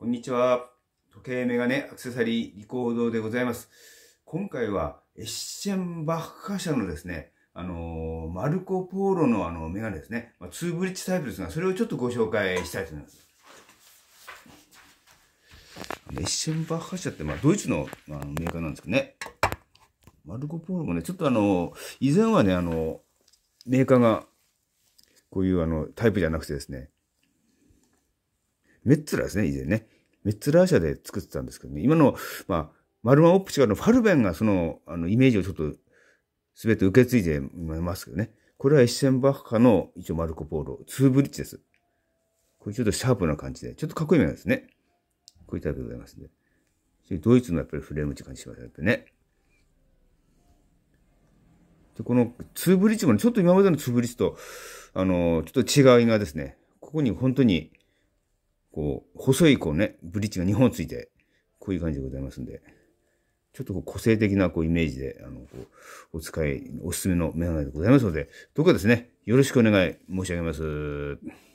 こんにちは。時計メガネアクセサリーリコードでございます。今回はエッシェンバッハ社のですね、あのー、マルコ・ポーロのあのメガネですね、まあ、ツーブリッジタイプですが、それをちょっとご紹介したいと思います。エッシェンバッハ社って、まあ、ドイツの、まあ、メーカーなんですけどね。マルコ・ポーロもね、ちょっとあの、以前はね、あの、メーカーが、こういうあの、タイプじゃなくてですね、メッツラですね、以前ね。メッツラー社で作ってたんですけどね。今の、まあ、マルマオプチカのファルベンがその、あの、イメージをちょっと、すべて受け継いでますけどね。これはエッシェンバッハの、一応マルコ・ポーロ、ツーブリッジです。これちょっとシャープな感じで、ちょっとかっこいいんですね。こういったでございますね。ドイツのやっぱりフレームって感じしますね。ねで、このツーブリッジも、ね、ちょっと今までのツーブリッジと、あの、ちょっと違いがですね、ここに本当に、こう、細いこうね、ブリッジが2本ついて、こういう感じでございますんで、ちょっと個性的なこうイメージで、あの、こう、お使い、おすすめのメガネでございますので、どうかですね、よろしくお願い申し上げます。